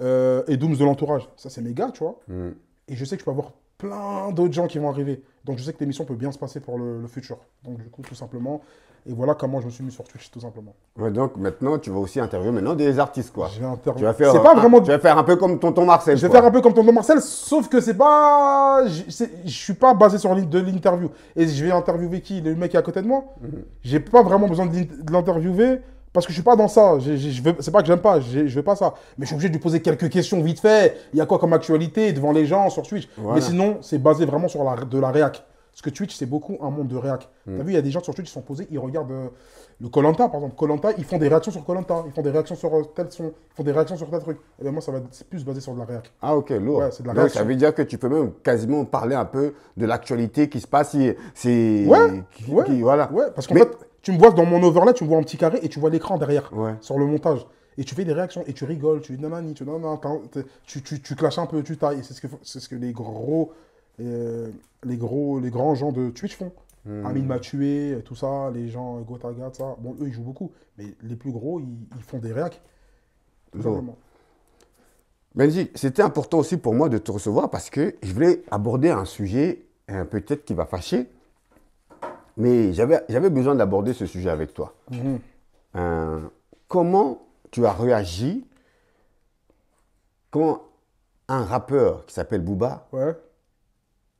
euh, et Dooms de l'entourage. Ça, c'est méga, tu vois. Mm. Et je sais que je peux avoir plein d'autres gens qui vont arriver. Donc, je sais que l'émission peut bien se passer pour le, futur. Donc, du coup, tout simplement. Et voilà comment je me suis mis sur Twitch, tout simplement. donc maintenant, tu vas aussi interviewer maintenant des artistes, quoi. Je vais Tu vas faire, pas un, vraiment... faire un peu comme Tonton Marcel. Je vais faire un peu comme Tonton Marcel, sauf que c'est pas. Je, suis pas basé sur de l'interview. Et je vais interviewer qui Le mec qui est à côté de moi. Mm-hmm. J'ai pas vraiment besoin de l'interviewer parce que je suis pas dans ça. Je, je, c'est pas que j'aime pas, je, je veux pas ça. Mais je suis obligé de lui poser quelques questions vite fait. Il y a quoi comme actualité devant les gens sur Twitch Mais sinon, c'est basé vraiment sur de la réac. Parce que Twitch, c'est beaucoup un monde de réac. Tu hmm. T'as vu, il y a des gens sur Twitch qui sont posés, ils regardent euh, le Colanta, par exemple. Colanta, ils font des réactions sur Colanta, ils font des réactions sur euh, tel ils font des réactions sur tel truc. Et eh ben, moi, ça va c'est plus basé sur de la réac. Ah, ok, lourd. c'est de la Donc, ça veut dire que tu peux même quasiment parler un peu de l'actualité qui se passe. Oui, ouais, voilà. ouais, parce qu'en tu me vois dans mon overlay, tu me vois en petit carré et tu vois l'écran derrière, sur le montage. Et tu fais des réactions et tu rigoles, tu dis nanani, tu, nanana, tu, clashes un peu, tu tailles. C'est ce, que, ce que les gros, euh, les gros, les grands gens de Twitch font. Hmm. Amine m'a tué, tout ça, les gens Gotaga, ça. Bon, eux, ils jouent beaucoup, mais les plus gros, ils, font des réacs. Benji, c'était important aussi pour moi de te recevoir parce que je voulais aborder un sujet euh, peut-être qui va fâcher, mais j'avais besoin d'aborder ce sujet avec toi. Mhm. Euh, comment tu as réagi quand un rappeur qui s'appelle Booba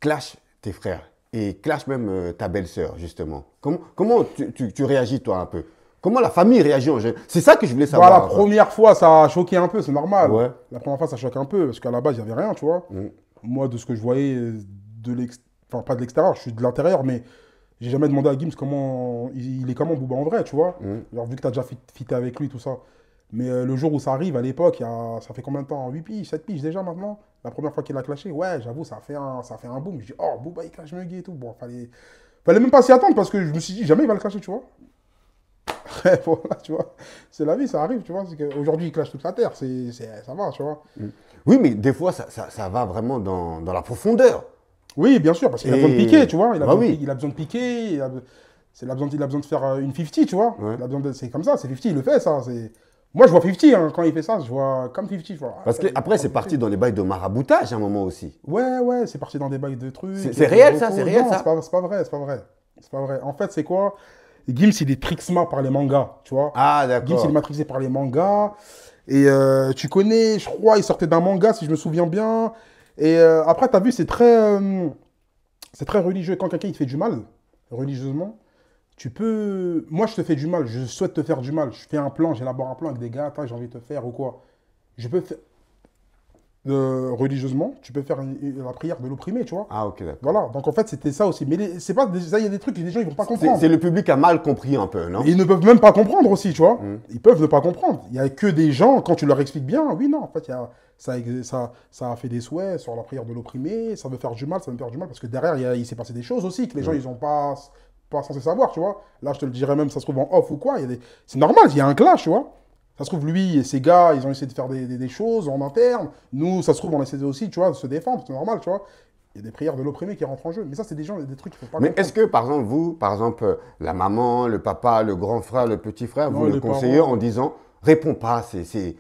clash tes frères et clash même euh, ta belle-sœur, justement Comment, comment tu, tu, réagis, toi, un peu Comment la famille réagit en C'est ça que je voulais bah, savoir. la première fois, ça a choqué un peu, c'est normal. Ouais. La première fois, ça choque un peu, parce qu'à la base, il n'y avait rien, tu vois. Mm. Moi, de ce que je voyais de pas de l'extérieur, je suis de l'intérieur, mais j'ai jamais demandé à Gims comment il, est comment Booba en vrai, tu vois. Mm. Genre, vu que tu as déjà fit, fité avec lui, tout ça. Mais euh, le jour où ça arrive, à l'époque, ça fait combien de temps 8 piges, 7 piges déjà maintenant La première fois qu'il a clashé, ouais, j'avoue, ça, fait un, ça fait un boom. Je dis, oh, Booba, il clash Muggy et tout. Bon, fallait, fallait même pas s'y attendre parce que je me suis dit, jamais il va le clasher, tu vois. voilà, tu vois. C'est la vie, ça arrive, tu vois. Aujourd'hui, il clash toute la terre, c'est ça va, tu vois. Mm. Oui, mais des fois, ça, va vraiment dans la profondeur. Oui, bien sûr, parce qu'il a besoin de piquer, tu vois. Il a, besoin, de, il a besoin de piquer, euh, il a, c'est, besoin, de, a besoin de faire une 50, tu vois. c'est comme ça, c'est 50, il le fait, ça. C'est... Moi, je vois 50 hein, quand il fait ça, je vois comme 50. Je ah, Parce que après, c'est parti dans les bails de maraboutage à un moment aussi. Ouais, ouais, c'est parti dans des bails de trucs. C'est, réel ça, c'est réel ça. C'est pas, c'est pas vrai, c'est pas vrai. C'est pas vrai. En fait, c'est quoi Gims, il est trixma par les mangas, tu vois. Ah, d'accord. Gims, il est par les mangas. Et euh, tu connais, je crois, il sortait d'un manga, si je me souviens bien. Et euh, après, tu as vu, c'est très, euh, c'est très religieux. Quand quelqu'un il te fait du mal, religieusement, tu peux. Moi, je te fais du mal, je souhaite te faire du mal. Je fais un plan, j'élabore un plan avec des gars, j'ai envie de te faire ou quoi. Je peux faire. Euh, religieusement, tu peux faire la prière de l'opprimé, tu vois. Ah, ok, d'accord. Voilà, donc en fait, c'était ça aussi. Mais c'est pas. Ça, il y a des trucs que les gens, ils vont pas comprendre. C'est le public a mal compris un peu, non Ils ne peuvent même pas comprendre aussi, tu vois. Mm. Ils peuvent ne pas comprendre. Il y a que des gens, quand tu leur expliques bien, oui, non, en fait, il y a ça, ça, a fait des souhaits sur la prière de l'opprimé, ça veut faire du mal, ça veut faire du mal, parce que derrière, il, s'est passé des choses aussi que les gens, ils n'ont pas, pas censé savoir, tu vois. Là, je te le dirais même, ça se trouve en off ou quoi, des... c'est normal, il y a un clash, tu vois. Ça se trouve, lui et ses gars, ils ont essayé de faire des, choses en interne. Nous, ça se trouve, on a essayé aussi, tu vois, de se défendre, c'est normal, tu vois. Il y a des prières de l'opprimé qui rentrent en jeu. Mais ça, c'est des gens, des trucs qui font pas Mais est-ce que, par exemple, vous, par exemple, la maman, le papa, le grand frère, le petit frère, vous le conseillez en disant, réponds pas, c'est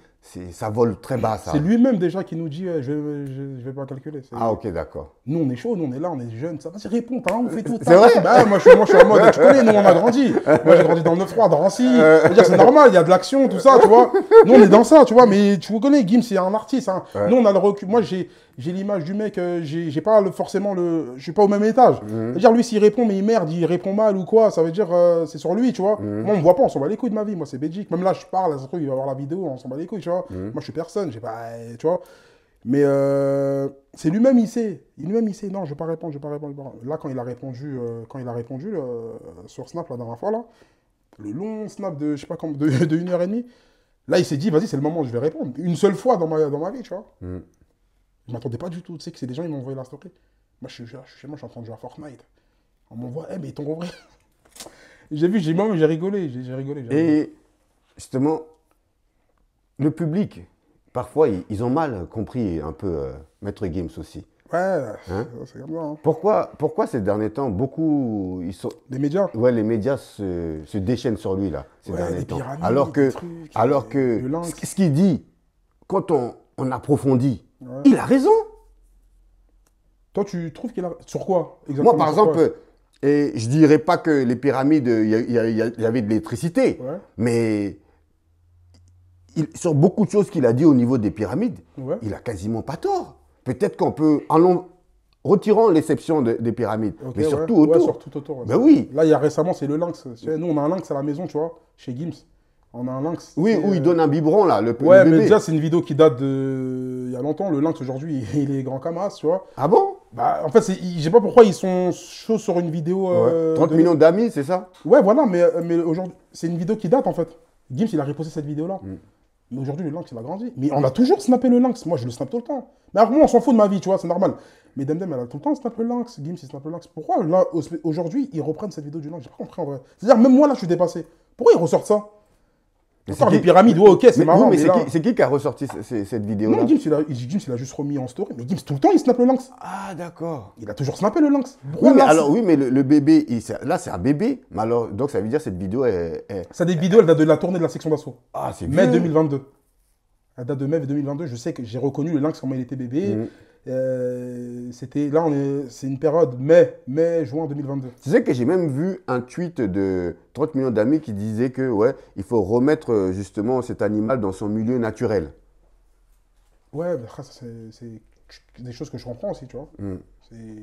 ça vole très bas, ça. C'est lui-même déjà qui nous dit, euh, je ne vais pas calculer. Ah, ok, d'accord. Nous, on est chaud, nous, on est là, on est jeunes, ça. va, c'est réponds, on fait tout. C'est bah, moi, je suis, moi, je suis en mode, tu connais, nous, on a grandi. Moi, j'ai grandi dans le 9-3, dans Rancy. Euh. C'est normal, il y a de l'action, tout ça, tu vois. Nous, on est dans ça, tu vois. Mais tu vous connais, Gim, c'est un artiste. Hein. Nous, on a le recul. Moi, j'ai l'image du mec, euh, j'ai pas forcément le. Je suis pas au même étage. C'est-à-dire, mhm. lui, s'il répond, mais il merde, il répond mal ou quoi, ça veut dire, euh, c'est sur lui, tu vois. Mhm. Moi, on me voit pas, on s'en bat les couilles de ma vie. Moi, c'est Belgique. Même là, je parle, il va voir la vidéo, on s'en bat les couilles, tu vois. Mhm. Moi, je suis personne, j'ai pas. Tu vois. Mais euh, c'est lui-même, il sait. Il Lui-même, il sait. Non, je ne vais pas répondre, je ne vais pas répondre. Là, quand il a répondu, euh, quand il a répondu euh, sur Snap la dernière fois, là, le long Snap de, je sais pas, de, une heure et demie, là, il s'est dit, vas-y, c'est le moment où je vais répondre. Une seule fois dans ma, dans ma vie, tu vois. Mm. Je ne m'attendais pas du tout. Tu sais que c'est des gens, ils m'ont envoyé la story. Moi, je suis, je, chez moi, je suis en train de jouer à Fortnite. On m'envoie, eh, mais ils t'ont compris. j'ai vu, j'ai même, j'ai rigolé, j'ai rigolé. Et justement, le public, parfois, ils, ont mal compris un peu euh, Maître Games aussi. Ouais, hein c'est comme hein. Pourquoi, pourquoi ces derniers temps, beaucoup. Ils sont... Les médias Ouais, les médias se, déchaînent sur lui, là, ces derniers temps. Alors que, trucs, alors euh, que ce qu'il dit, quand on, approfondit, il a raison. Toi, tu trouves qu'il a. Sur quoi Moi, par exemple, et je dirais pas que les pyramides, il y, avait de l'électricité, mais sur beaucoup de choses qu'il a dit au niveau des pyramides, il a quasiment pas tort. Peut-être qu'on peut, en retirant l'exception des pyramides, mais surtout autour. mais ben oui. Là, il y a récemment, c'est le lynx. Nous, on a un lynx à la maison, tu vois, chez Gims. On a un lynx. Oui, où il euh, donne un biberon, là, le Ouais, mais déjà, c'est une vidéo qui date de. Il y a longtemps. Le lynx, aujourd'hui, il est grand comme tu vois. Ah bon bah, En fait, je sais pas pourquoi ils sont chauds sur une vidéo. 30 euh, millions d'amis, c'est ça Ouais, voilà, mais, euh, mais aujourd'hui, c'est une vidéo qui date, en fait. Gims, il a reposé cette vidéo-là. Hmm. Mais aujourd'hui, le lynx, il a grandi. Mais on a toujours snappé le lynx. Moi, je le snap tout le temps. Mais alors, moi, on s'en fout de ma vie, tu vois, c'est normal. Mais Demdem, elle a tout le temps snappé le lynx. Gims, il snap le lynx. Pourquoi, là, aujourd'hui, ils reprennent cette vidéo du lynx J'ai pas compris en vrai. C'est-à-dire, même moi, là, je suis dépassé. Pourquoi ils ressortent ça des pyramides, ouais, ok, c'est marrant. mais, c'est qui, qui, a ressorti cette vidéo -là Non, Gims, il a, juste remis en story. Mais Gims, tout le temps, il snappe le lynx. Ah, d'accord. Il a toujours snappé le lynx. oui, mais alors, oui, mais le, bébé, là, c'est un bébé. Mais alors, donc, ça veut dire que cette vidéo est. ça, des vidéos, elle date de la tournée de la section d'assaut. Ah, c'est Mai 2022. Elle date de mai 2022. Je sais que j'ai reconnu le lynx quand il était bébé. Mm. Euh, c'était là, c'est une période mai, mai, juin 2022. C'est vrai que j'ai même vu un tweet de 30 millions d'amis qui disait que ouais, il faut remettre euh, justement cet animal dans son milieu naturel. Ouais, c'est des choses que je comprends aussi, tu vois. Hmm.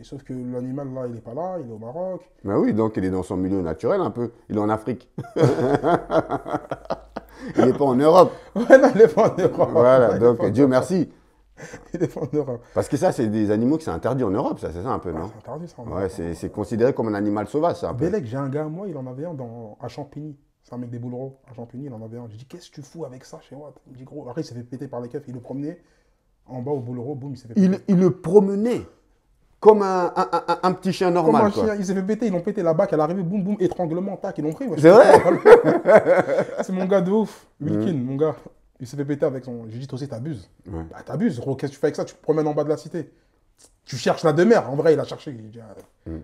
Sauf que l'animal là, il n'est pas là, il est au Maroc. Mais bah oui, donc il est dans son milieu naturel un peu. Il est en Afrique. il n'est pas en Europe. Ouais, non, il n'est pas en Europe. Voilà, donc Dieu merci. Parce que ça, c'est des animaux qui sont interdits en Europe, ça, c'est ça un peu, non C'est interdit, ouais, c'est considéré comme un animal sauvage, ça. Un j'ai un gars, moi, il en avait un dans, à Champigny. C'est un mec des boulereaux à Champigny, il en avait un. J'ai dit, qu'est-ce que tu fous avec ça chez moi Il me dit, gros, après, il s'est fait péter par les keufs, il le promenait en bas au boulereau, boum, il s'est fait péter. Il, le promenait comme un, petit chien normal. Comme un chien, il s'est fait péter, ils l'ont pété là-bas, elle est boum, boum, étranglement, tac, ils l'ont pris. c'est vrai C'est mon gars de ouf, mmh. Wilkin, mon gars. Il s'est fait péter avec son. J'ai dit, toi aussi, t'abuses. Bah, t'abuses, qu'est-ce que tu fais avec ça Tu te promènes en bas de la cité. Tu cherches la demeure. En vrai, il a cherché. Euh, mm.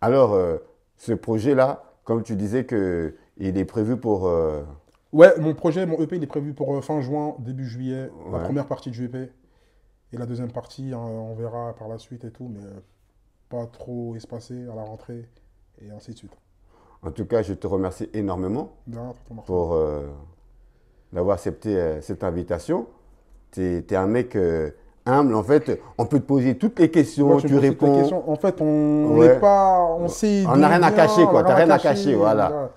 Alors, euh, ce projet-là, comme tu disais que il est prévu pour. Euh, ouais, mon projet, mon EP, il est prévu pour fin juin, début juillet. La première partie du EP. Et la deuxième partie, hein, on verra par la suite et tout, mais pas trop espacé à la rentrée et ainsi de suite. En tout cas, je te remercie énormément non, pour d'avoir accepté euh, cette invitation. Tu es, un mec euh, humble. En fait, on peut te poser toutes les questions, tu réponds. En fait, on n'est pas. On On n'a rien à cacher, quoi. Tu rien à cacher, voilà.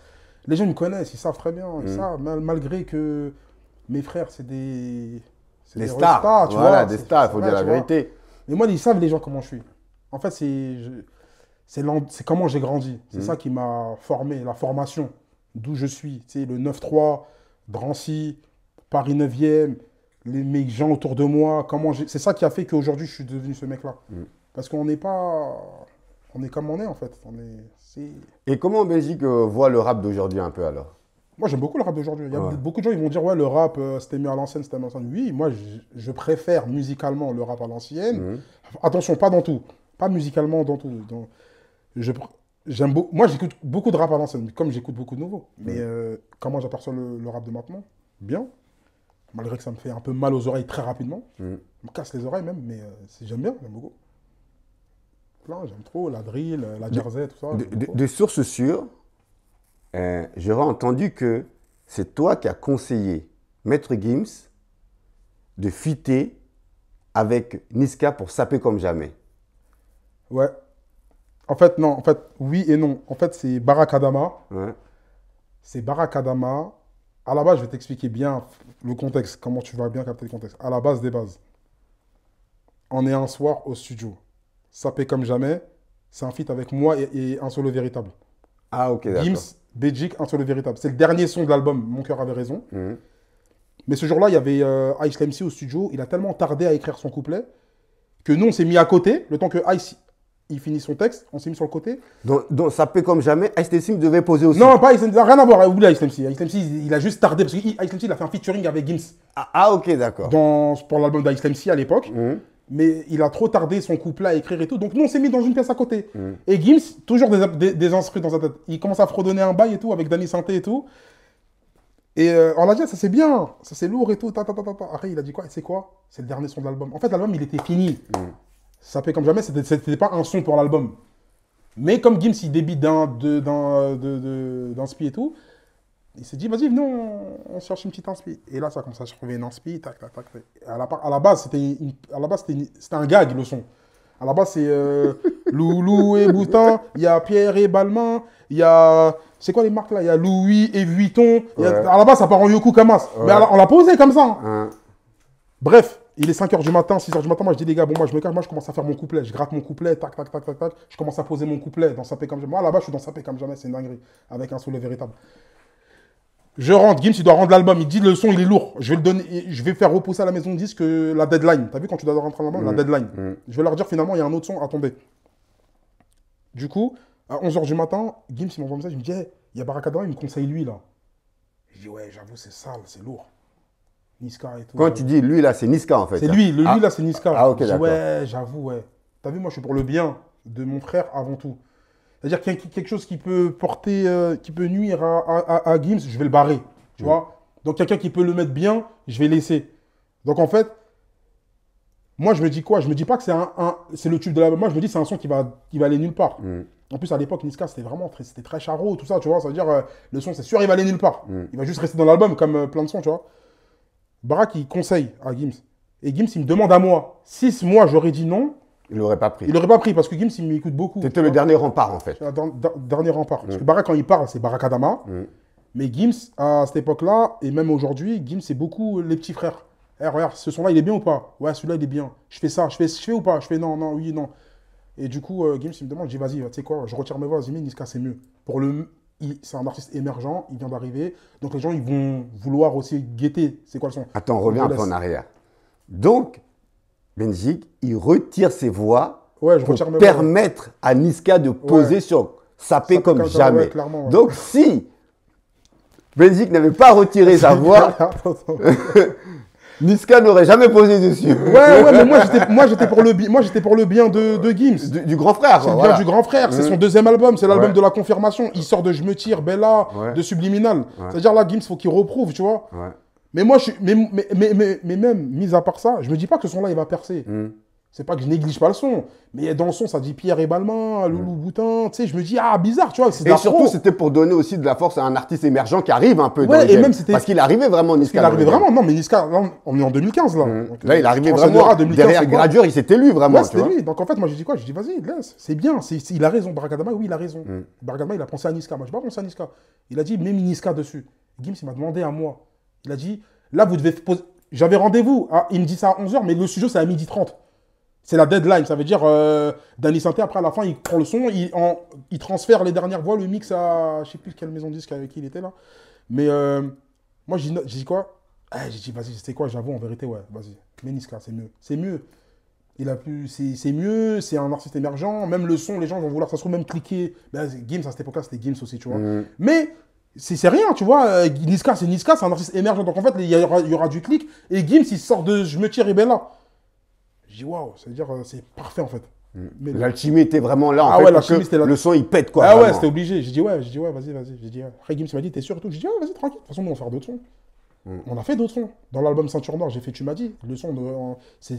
Les gens me connaissent, ils savent très bien. Ils mm. savent, malgré que mes frères, c'est des. Des, des, stars. voilà, des stars, il faut dire la vérité. Mais moi, ils savent les gens comment je suis. En fait, c'est comment j'ai grandi. C'est mm. ça qui m'a formé, la formation, d'où je suis. Tu sais, le 9-3, Drancy, Paris 9e, les, mecs gens autour de moi, comment C'est ça qui a fait qu'aujourd'hui, je suis devenu ce mec-là. Mm. Parce qu'on n'est pas... On est comme on est, en fait. On est, Et comment Belgique euh, voit le rap d'aujourd'hui un peu, alors Moi, j'aime beaucoup le rap d'aujourd'hui. Il y a beaucoup de gens ils vont dire, ouais, le rap, euh, c'était mieux à l'ancienne, c'était mieux à l'ancienne. Oui, moi, je, préfère musicalement le rap à l'ancienne. Mm. Attention, pas dans tout. Pas musicalement dans tout. Dans... Je, J'aime Moi, j'écoute beaucoup de rap à l'ancienne, comme j'écoute beaucoup de nouveaux. Mais euh, comment j'aperçois le, rap de maintenant Bien. Malgré que ça me fait un peu mal aux oreilles très rapidement. Mm. me casse les oreilles même, mais euh, j'aime bien, j'aime beaucoup. j'aime trop la drill, euh, la jersey, tout ça. De, sources sûres, j'aurais entendu que c'est toi qui as conseillé Maître Gims de fuiter avec Niska pour saper comme jamais. Ouais, en fait, non. En fait, oui et non. En fait, c'est Barak Adama. C'est Barak Adama. À la base, je vais t'expliquer bien le contexte, comment tu vas bien capter le contexte. À la base des bases. On est un soir au studio. Ça paie comme jamais. C'est un feat avec moi et, un solo véritable. Ah, ok, d'accord. Gims, un solo véritable. C'est le dernier son de l'album, Mon cœur avait raison. Mhm. Mais ce jour-là, il y avait euh, Ice MC au studio. Il a tellement tardé à écrire son couplet que nous, on s'est mis à côté. Le temps que Ice il finit son texte, on s'est mis sur le côté. Donc, ça paie comme jamais. Ice devait poser aussi. Non, pas Ice rien à voir. oubliez Ice MC. Ice il, il a juste tardé parce que Ice il a fait un featuring avec Gims. Ah, ah ok, d'accord. Pour l'album d'Ice MC à l'époque. Mhm. Mais il a trop tardé son couple à écrire et tout. Donc nous, on s'est mis dans une pièce à côté. Mhm. Et Gims, toujours des, des, dans sa tête. Il commence à fredonner un bail et tout avec Danny Santé et tout. Et on l'a dit, ça c'est bien, ça c'est lourd et tout. Ta, Après, il a dit quoi C'est quoi C'est le dernier son de l'album. En fait, l'album, il était fini. Mhm. Ça fait comme jamais, c'était pas un son pour l'album. Mais comme Gims, il débite dans de, spi et tout, il s'est dit, vas-y, venez on, cherche une petite inspi. Et là, ça commence à se trouver une inspi, tac, tac, tac. À la, à la base, c'était un gag, le son. À la base, c'est euh, Loulou et Boutin, il y a Pierre et Balmain, il y a. C'est quoi les marques là Il y a Louis et Vuitton. à la base, ça part en Yoku Kamas. Mais on l'a posé comme ça. Hein. Bref, il est 5h du matin, 6h du matin, moi je dis les gars, bon moi je me calme, moi je commence à faire mon couplet, je gratte mon couplet, tac, tac, tac, tac, tac, je commence à poser mon couplet, dans sa paix comme jamais. Moi là-bas je suis dans sa paix comme jamais, c'est une dinguerie, avec un soulevé véritable. Je rentre, Gims il doit rendre l'album, il dit le son il est lourd, je vais le donner, je vais faire repousser à la maison de disque euh, la deadline. T'as vu quand tu dois rentrer l'album, la mm. deadline. Mm. Je vais leur dire finalement il y a un autre son à tomber. Du coup, à 11h du matin, Gims il m'envoie un message, il me dit, il y a Barakadara, il me conseille lui là. Je dis ouais j'avoue c'est sale, c'est lourd. Niska et tout. Quand tu dis lui là, c'est Niska en fait. C'est hein. lui, lui là, ah. c'est Niska. Ah ok, d'accord. Ouais, j'avoue, ouais. T'as vu, moi je suis pour le bien de mon frère avant tout. C'est-à-dire qu'il y a quelque chose qui peut porter, euh, qui peut nuire à, à, Gims, je vais le barrer. Tu mm. vois Donc quelqu'un qui peut le mettre bien, je vais laisser. Donc en fait, moi je me dis quoi Je me dis pas que c'est un, c'est le tube de la Moi je me dis c'est un son qui va, qui va aller nulle part. Mm. En plus à l'époque, Niska c'était vraiment très, c'était très charro, tout ça, tu vois. Ça veut dire euh, le son c'est sûr il va aller nulle part. Mm. Il va juste rester dans l'album comme euh, plein de sons, tu vois. Barak, il conseille à Gims. Et Gims, il me demande à moi. Si mois, j'aurais dit non. Il l'aurait pas pris. Il l'aurait pas pris parce que Gims, il m'écoute beaucoup. C'était le dernier rempart, en fait. Ah, dernier rempart. Parce mm. que Barak, quand il parle, c'est Barak Adama. Mm. Mais Gims, à cette époque-là, et même aujourd'hui, Gims, c'est beaucoup les petits frères. Eh, regarde, ce son-là, il est bien ou pas Ouais, celui-là, il est bien. Je fais ça, je fais, je fais ou pas Je fais non, non, oui, non. Et du coup, euh, Gims, il me demande, je dis, vas-y, tu sais quoi, je retire mes voix, Niska, c'est mieux. Pour le, c'est un artiste émergent, il vient d'arriver. Donc les gens, ils vont vouloir aussi guetter c'est quoi le son. Attends, reviens un peu en arrière. Donc, Benzik, il retire ses voix je pour permettre à Niska de poser sur sa paix comme jamais. Donc si Benzik n'avait pas retiré sa voix, Niska n'aurait jamais posé dessus. Ouais, ouais, mais moi j'étais, moi j'étais pour le, moi j'étais pour le bien de, de Gims. Du, grand frère. C'est le bien du grand frère. C'est son deuxième album. C'est l'album de la confirmation. Il sort de Je me tire, Bella, de Subliminal. C'est-à-dire là, Gims, faut qu'il reprouve, tu vois. Mais moi, je suis, mais, mais, mais, mais, même mis à part ça, je me dis pas que son là il va percer. Hmm. C'est pas que je néglige pas le son, mais dans le son, ça dit Pierre et Balmain, Loulou mm. Boutin, tu sais, je me dis, ah, bizarre, tu vois, c'est Et surtout, c'était pour donner aussi de la force à un artiste émergent qui arrive un peu ouais, et même c'était Parce qu'il arrivait vraiment, Niska. Il arrivait vraiment, non, mais Niska, là, on est en 2015, là. Mm. là, il arrivait vraiment, 2015, derrière Gradure, il s'était lui, vraiment, ouais, tu vois. Lui. Donc, en fait, moi, je dis quoi je dis vas-y, laisse, c'est bien, c il a raison, Barakadama, oui, il a raison. Mmh. Barakadama, il a pensé à Niska, moi, je pas à Niska. Il a dit, mets Niska dessus. Gims, il m'a demandé à moi. Il a dit, là, vous devez poser... J'avais rendez-vous, hein, il me dit ça à 11h, mais le sujet c'est à 12h30. C'est la deadline. Ça veut dire, euh, Danny Santé, après, à la fin, il prend le son, il, en, il transfère les dernières voix, le mix à. Je sais plus quelle maison de disque avec qui il était là. Mais euh, moi, j'ai dit quoi ah, J'ai dit, vas-y, c'est quoi J'avoue, en vérité, ouais, vas-y. Niska, c'est mieux. C'est mieux. Il a plus, c'est mieux, c'est un artiste émergent. Même le son, les gens vont vouloir, ça se trouve, même cliquer. Ben, Gims, à cette époque-là, c'était Games aussi, tu vois. Mm. Mais c'est rien, tu vois. Euh, Niska, c'est Niska, c'est un artiste émergent. Donc en fait, il y, aura, y aura du clic. Et Gims, il sort de Je me tire et ben là. Je dis waouh, c'est-à-dire euh, c'est parfait en fait. Mm. Mais... L'alchimie était vraiment là. ah ouais, Le son il pète quoi. Ah ouais, c'était obligé. J'ai dit ouais, j'ai dit ouais, vas-y, vas-y. J'ai dit, m'a dit, t'es sûr et tout. J'ai dit ouais, vas-y, tranquille. De toute façon, nous, on va faire d'autres sons. On a fait d'autres sons. Dans l'album Ceinture Noire, j'ai fait Tu m'as dit. Le son, de, on, c'est,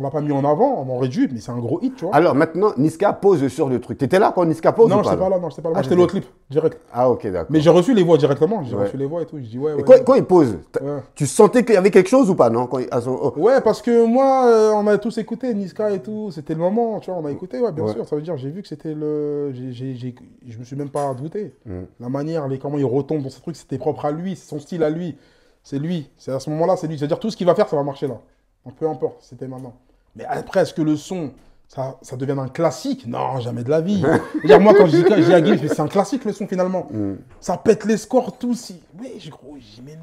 l'a pas mis en avant, on en réduit, mais c'est un gros hit, tu vois. Alors maintenant, Niska pose sur le truc. T'étais là quand Niska pose Non, je pas là, non, je pas là. Ah, l'autre clip, direct. Ah, ok, d'accord. Mais j'ai reçu les voix directement, j'ai les voix et tout. Je dis ouais. quand, il pose, tu sentais qu'il y avait quelque chose ou pas, non oh. Ouais, parce que moi, euh, on a tous écouté Niska et tout. C'était le moment, tu vois, on a écouté, ouais, bien sûr. Ça veut dire, j'ai vu que c'était le. J'ai, j'ai, Je me suis même pas douté. Mm. La manière, les, comment il retombe dans ce truc, c'était propre à lui, son style à lui c'est lui. C'est à ce moment-là, c'est lui. C'est-à-dire tout ce qu'il va faire, ça va marcher là. Donc peu importe, c'était maintenant. Mais après, est-ce que le son, ça, devient un classique Non, jamais de la vie. moi, quand je dis, c'est un classique le son finalement. Mm. Ça pète les scores, tous. Oui, je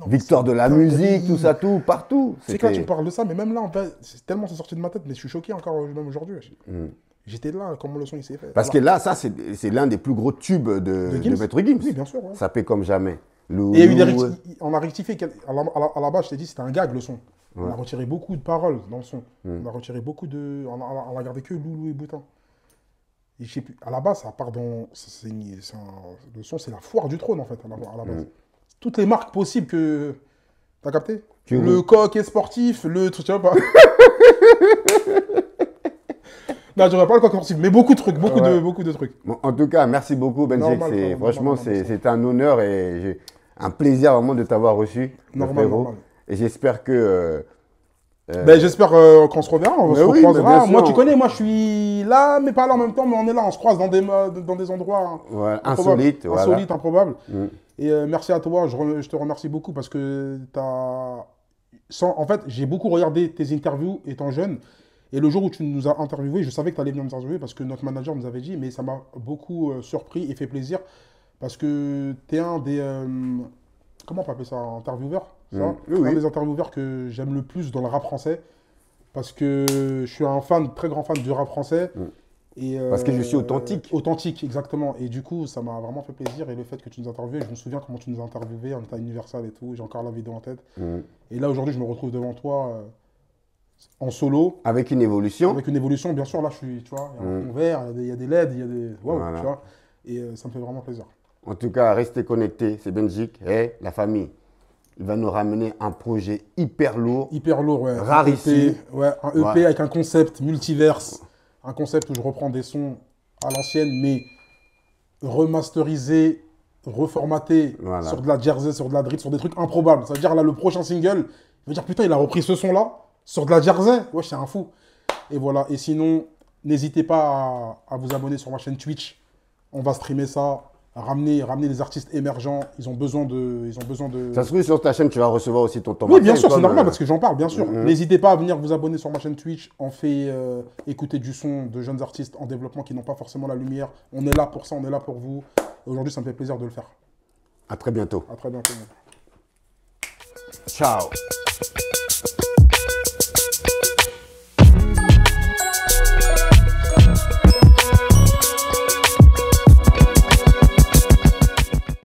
Victoire de la musique, tout ça, tout, partout. C'est quand tu parles de ça, mais même là, en fait, c'est tellement c'est sorti de ma tête, mais je suis choqué encore euh, même aujourd'hui. Mm. J'étais là, comment le son il s'est fait. Parce que là, ça, c'est l'un des plus gros tubes de, de, Gims. Oui, bien sûr. Ça paie comme jamais et on a rectifié, à la, base, je t'ai dit, c'était un gag le son. On a retiré beaucoup de paroles dans le son. Hmm. On a retiré beaucoup de. On a, gardé que Loulou et Boutin. Et je sais plus. À la base, ça part dans. le son, c'est la foire du trône, en fait, à la, base. Hmm. Toutes les marques possibles que. T'as capté Le coq est sportif, le. Tu vois pas. Non, j'aurais pas le quoi sportif, mais beaucoup de trucs, beaucoup, de, beaucoup de trucs. en tout cas, merci beaucoup, Benji, Franchement, c'est un honneur et j'ai un plaisir vraiment de t'avoir reçu. Normal, Et j'espère que. Euh, euh, ben, J'espère euh, qu'on se reverra, on se oui, moi, tu connais, moi, je suis là, mais pas là en même temps, mais on est là, on se croise dans des, dans des endroits insolites. Insolites, improbables. Et merci à toi, je, te remercie beaucoup parce que tu as. en fait, j'ai beaucoup regardé tes interviews étant jeune et le jour où tu nous as interviewé, je savais que tu allais venir nous interviewer parce que notre manager nous avait dit, mais ça m'a beaucoup euh, surpris et fait plaisir parce que tu es un des. Euh, comment on peut appeler ça Intervieweur mmh. Un des intervieweurs que j'aime le plus dans le rap français parce que je suis un fan, très grand fan du rap français. Mmh. Et euh, parce que je suis authentique. authentique, exactement. Et du coup, ça m'a vraiment fait plaisir. Et le fait que tu nous interviews, je me souviens comment tu nous as en état et tout, j'ai encore la vidéo en tête. Mmh. Et là, aujourd'hui, je me retrouve devant toi en solo. Avec une évolution. Avec une évolution, bien sûr. Là, je suis, tu vois, il y a un fond mm. vert, il y, a des leds il y a des. Waouh, tu vois. Et euh, ça me fait vraiment plaisir. En tout cas, restez connectés. C'est Benjik et la famille. Il va nous ramener un projet hyper lourd. Hyper lourd, ouais. un EP, e ouais, EP avec un concept multiverse. Un concept où je reprends des sons à l'ancienne, mais remasterisé, reformaté sur de la jersey, sur de la drip, sur des trucs improbables. Ça veut dire là, le prochain single, il va dire putain, il a repris ce son là sur de la jersey Ouais, c'est un fou. Et voilà. Et sinon, n'hésitez pas à, vous abonner sur ma chaîne Twitch. On va streamer ça. Ramener, ramener des artistes émergents. Ils ont besoin de. Ils ont besoin de... Ça se trouve, sur ta chaîne, tu vas recevoir aussi ton temps. Oui, bien sûr, c'est normal parce que j'en parle, bien sûr. Mm-hmm. N'hésitez pas à venir vous abonner sur ma chaîne Twitch. On fait euh, écouter du son de jeunes artistes en développement qui n'ont pas forcément la lumière. On est là pour ça, on est là pour vous. Aujourd'hui, ça me fait plaisir de le faire. À très bientôt. À très bientôt. Ciao.